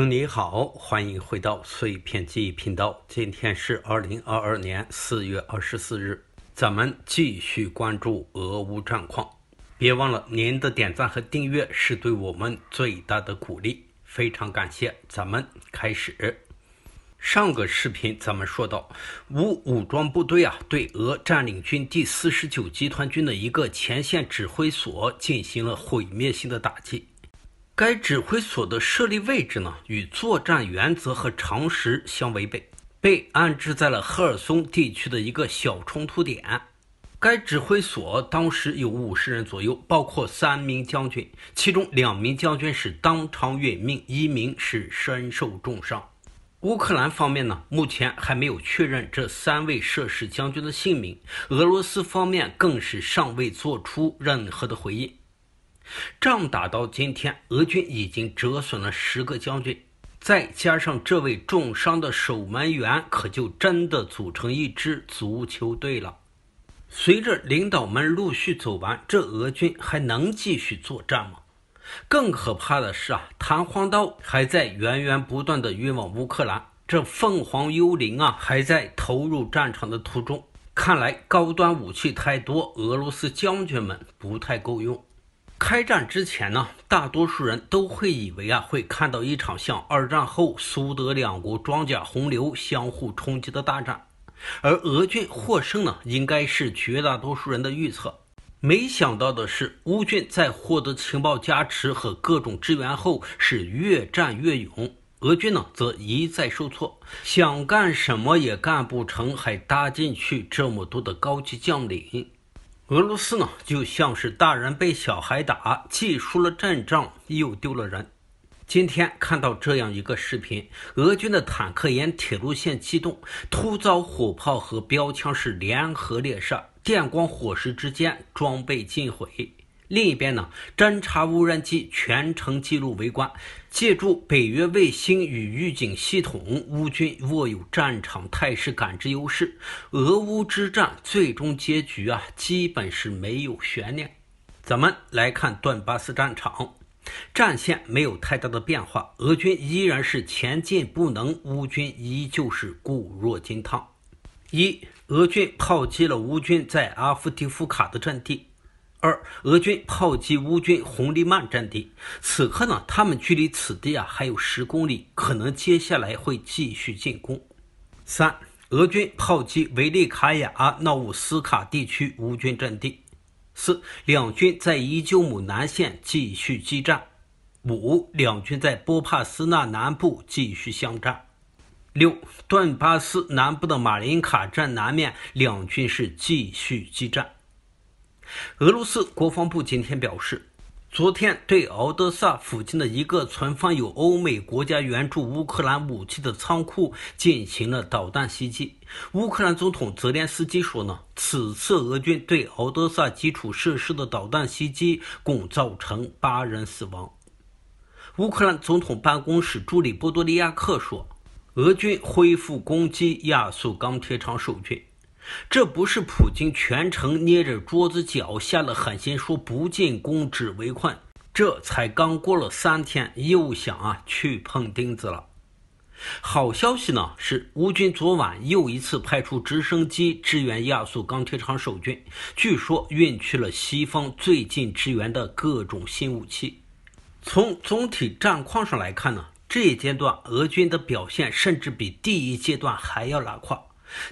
友你好，欢迎回到碎片记忆频道。今天是二零二二年四月二十四日，咱们继续关注俄乌战况。别忘了，您的点赞和订阅是对我们最大的鼓励，非常感谢。咱们开始。上个视频咱们说到，乌武装部队啊，对俄占领军第四十九集团军的一个前线指挥所进行了毁灭性的打击。该指挥所的设立位置呢，与作战原则和常识相违背，被安置在了赫尔松地区的一个小冲突点。该指挥所当时有五十人左右，包括三名将军，其中两名将军是当场殒命，一名是身受重伤。乌克兰方面呢，目前还没有确认这三位涉事将军的姓名。俄罗斯方面更是尚未做出任何的回应。仗打到今天，俄军已经折损了十个将军，再加上这位重伤的守门员，可就真的组成一支足球队了。随着领导们陆续走完，这俄军还能继续作战吗？更可怕的是啊，弹簧刀还在源源不断地运往乌克兰，这凤凰幽灵啊还在投入战场的途中。看来高端武器太多，俄罗斯将军们不太够用。开战之前呢，大多数人都会以为啊，会看到一场像二战后苏德两国装甲洪流相互冲击的大战，而俄军获胜呢，应该是绝大多数人的预测。没想到的是，乌军在获得情报加持和各种支援后，是越战越勇，俄军呢则一再受挫，想干什么也干不成，还搭进去这么多的高级将领。俄罗斯呢，就像是大人被小孩打，既输了阵仗，又丢了人。今天看到这样一个视频，俄军的坦克沿铁路线机动，突遭火炮和标枪是联合猎射，电光火石之间，装备尽毁。另一边呢，侦察无人机全程记录围观，借助北约卫星与预警系统，乌军握有战场态势感知优势。俄乌之战最终结局啊，基本是没有悬念。咱们来看顿巴斯战场，战线没有太大的变化，俄军依然是前进不能，乌军依旧是固若金汤。一，俄军炮击了乌军在阿夫迪夫卡的阵地。二、俄军炮击乌军红利曼阵地，此刻呢，他们距离此地啊还有十公里，可能接下来会继续进攻。三、俄军炮击维利卡亚诺乌斯卡地区乌军阵地。四、两军在伊久姆南线继续激战。五、两军在波帕斯纳南部继续相战。六、顿巴斯南部的马林卡站南面，两军是继续激战。俄罗斯国防部今天表示，昨天对敖德萨附近的一个存放有欧美国家援助乌克兰武器的仓库进行了导弹袭击。乌克兰总统泽连斯基说：“呢，此次俄军对敖德萨基础设施的导弹袭击共造成八人死亡。”乌克兰总统办公室助理波多利亚克说：“俄军恢复攻击亚速钢铁厂守军。”这不是普京全程捏着桌子脚下了狠心说不进攻只围困，这才刚过了三天，又想啊去碰钉子了。好消息呢是乌军昨晚又一次派出直升机支援亚速钢铁厂守军，据说运去了西方最近支援的各种新武器。从总体战况上来看呢，这一阶段俄军的表现甚至比第一阶段还要拉胯。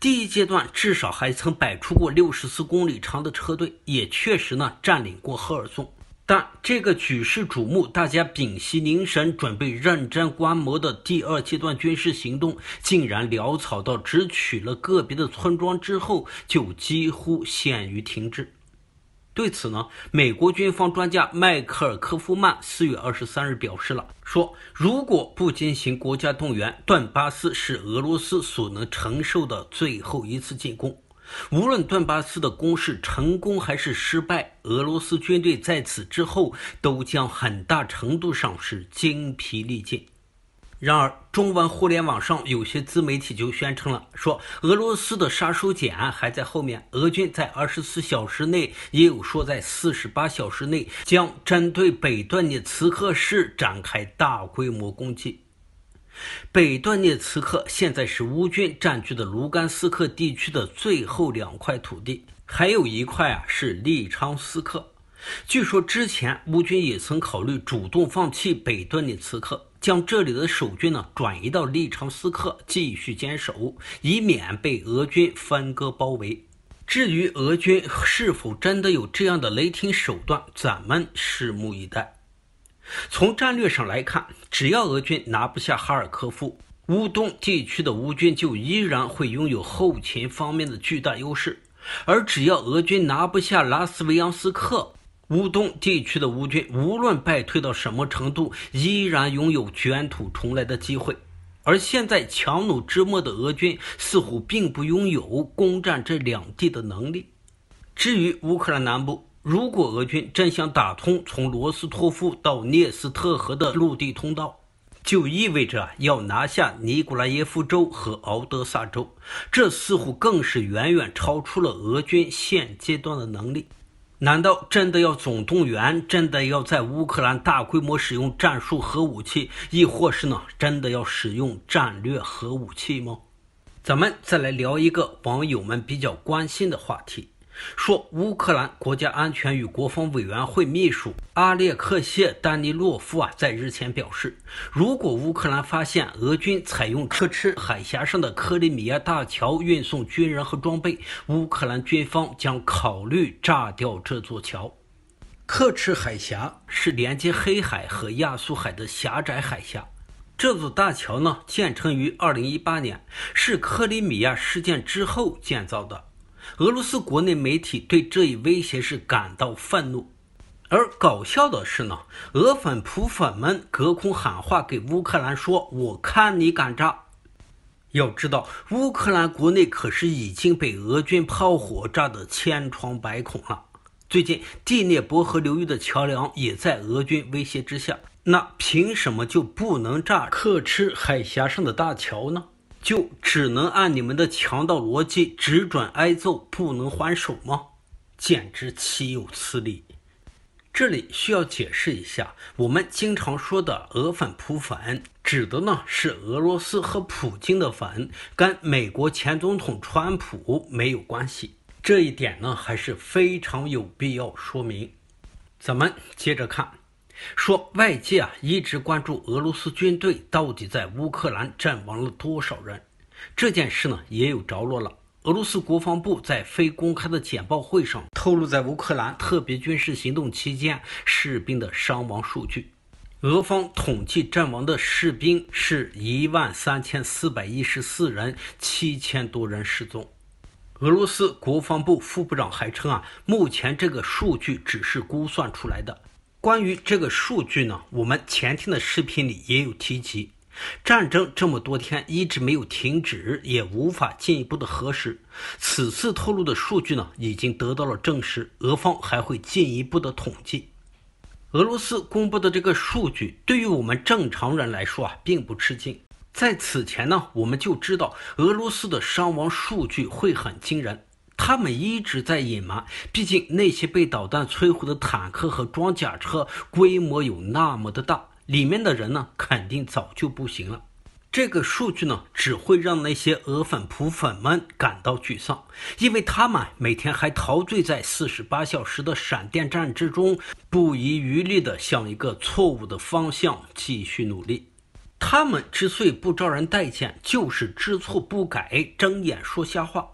第一阶段至少还曾摆出过六十四公里长的车队，也确实呢占领过赫尔松。但这个举世瞩目、大家屏息凝神、准备认真观摩的第二阶段军事行动，竟然潦草到只取了个别的村庄之后，就几乎陷于停滞。对此呢，美国军方专家迈克尔科夫曼四月二十三日表示了，说如果不进行国家动员，顿巴斯是俄罗斯所能承受的最后一次进攻。无论顿巴斯的攻势成功还是失败，俄罗斯军队在此之后都将很大程度上是精疲力尽。然而，中文互联网上有些自媒体就宣称了，说俄罗斯的杀手锏还在后面。俄军在二十四小时内，也有说在四十八小时内将针对北顿涅茨克市展开大规模攻击。北顿涅茨克现在是乌军占据的卢甘斯克地区的最后两块土地，还有一块啊是利昌斯克。据说之前乌军也曾考虑主动放弃北顿涅茨克。将这里的守军呢转移到利昌斯克继续坚守，以免被俄军分割包围。至于俄军是否真的有这样的雷霆手段，咱们拭目以待。从战略上来看，只要俄军拿不下哈尔科夫、乌东地区的乌军就依然会拥有后勤方面的巨大优势，而只要俄军拿不下拉斯维扬斯克。乌东地区的乌军，无论败退到什么程度，依然拥有卷土重来的机会。而现在强弩之末的俄军，似乎并不拥有攻占这两地的能力。至于乌克兰南部，如果俄军真想打通从罗斯托夫到涅斯特河的陆地通道，就意味着要拿下尼古拉耶夫州和敖德萨州，这似乎更是远远超出了俄军现阶段的能力。难道真的要总动员？真的要在乌克兰大规模使用战术核武器，亦或是呢，真的要使用战略核武器吗？咱们再来聊一个网友们比较关心的话题。说，乌克兰国家安全与国防委员会秘书阿列克谢·丹尼洛夫啊，在日前表示，如果乌克兰发现俄军采用克赤海峡上的克里米亚大桥运送军人和装备，乌克兰军方将考虑炸掉这座桥。克赤海峡是连接黑海和亚速海的狭窄海峡，这座大桥呢，建成于2018年，是克里米亚事件之后建造的。俄罗斯国内媒体对这一威胁是感到愤怒，而搞笑的是呢，俄粉普粉们隔空喊话给乌克兰说：“我看你敢炸！”要知道，乌克兰国内可是已经被俄军炮火炸得千疮百孔了。最近，第聂伯河流域的桥梁也在俄军威胁之下，那凭什么就不能炸克赤海峡上的大桥呢？就只能按你们的强盗逻辑，只准挨揍，不能还手吗？简直岂有此理！这里需要解释一下，我们经常说的“俄反普反”指的呢是俄罗斯和普京的反，跟美国前总统川普没有关系。这一点呢还是非常有必要说明。咱们接着看。说外界啊一直关注俄罗斯军队到底在乌克兰阵亡了多少人，这件事呢也有着落了。俄罗斯国防部在非公开的简报会上透露，在乌克兰特别军事行动期间士兵的伤亡数据，俄方统计阵亡的士兵是一万三千四百一十四人，七千多人失踪。俄罗斯国防部副部长还称啊，目前这个数据只是估算出来的。关于这个数据呢，我们前天的视频里也有提及。战争这么多天一直没有停止，也无法进一步的核实。此次透露的数据呢，已经得到了证实。俄方还会进一步的统计。俄罗斯公布的这个数据，对于我们正常人来说啊，并不吃惊。在此前呢，我们就知道俄罗斯的伤亡数据会很惊人。他们一直在隐瞒，毕竟那些被导弹摧毁的坦克和装甲车规模有那么的大，里面的人呢肯定早就不行了。这个数据呢只会让那些俄粉普粉们感到沮丧，因为他们每天还陶醉在四十八小时的闪电战之中，不遗余力地向一个错误的方向继续努力。他们之所以不招人待见，就是知错不改，睁眼说瞎话。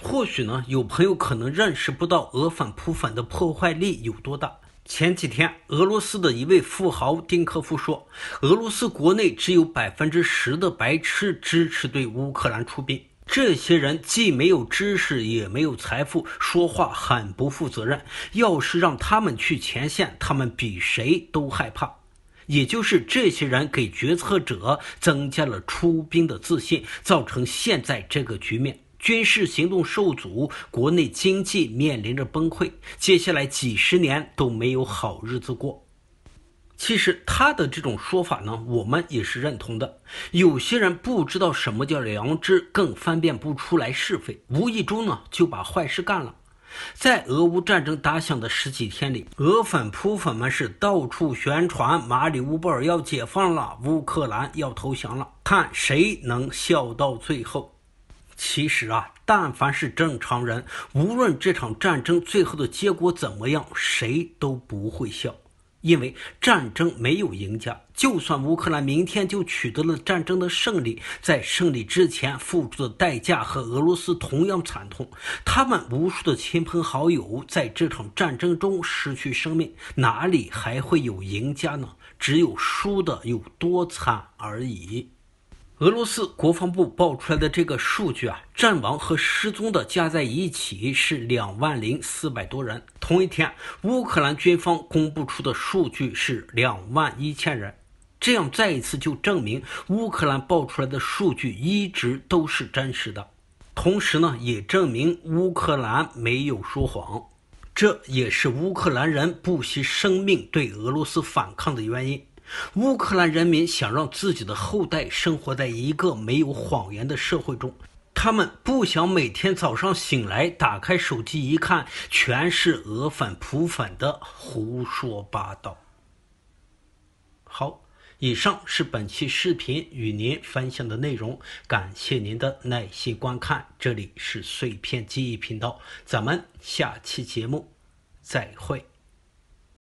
或许呢，有朋友可能认识不到俄粉扑粉的破坏力有多大。前几天，俄罗斯的一位富豪丁科夫说：“俄罗斯国内只有百分之十的白痴支持对乌克兰出兵，这些人既没有知识，也没有财富，说话很不负责任。要是让他们去前线，他们比谁都害怕。也就是这些人给决策者增加了出兵的自信，造成现在这个局面。”军事行动受阻，国内经济面临着崩溃，接下来几十年都没有好日子过。其实他的这种说法呢，我们也是认同的。有些人不知道什么叫良知，更分辨不出来是非，无意中呢就把坏事干了。在俄乌战争打响的十几天里，俄粉、普粉们是到处宣传马里乌波尔要解放了，乌克兰要投降了，看谁能笑到最后。其实啊，但凡是正常人，无论这场战争最后的结果怎么样，谁都不会笑，因为战争没有赢家。就算乌克兰明天就取得了战争的胜利，在胜利之前付出的代价和俄罗斯同样惨痛，他们无数的亲朋好友在这场战争中失去生命，哪里还会有赢家呢？只有输的有多惨而已。俄罗斯国防部爆出来的这个数据啊，阵亡和失踪的加在一起是两万零四百多人。同一天，乌克兰军方公布出的数据是两万一千人。这样再一次就证明乌克兰爆出来的数据一直都是真实的，同时呢也证明乌克兰没有说谎。这也是乌克兰人不惜生命对俄罗斯反抗的原因。乌克兰人民想让自己的后代生活在一个没有谎言的社会中，他们不想每天早上醒来打开手机一看，全是俄粉普粉的胡说八道。好，以上是本期视频与您分享的内容，感谢您的耐心观看。这里是碎片记忆频道，咱们下期节目再会。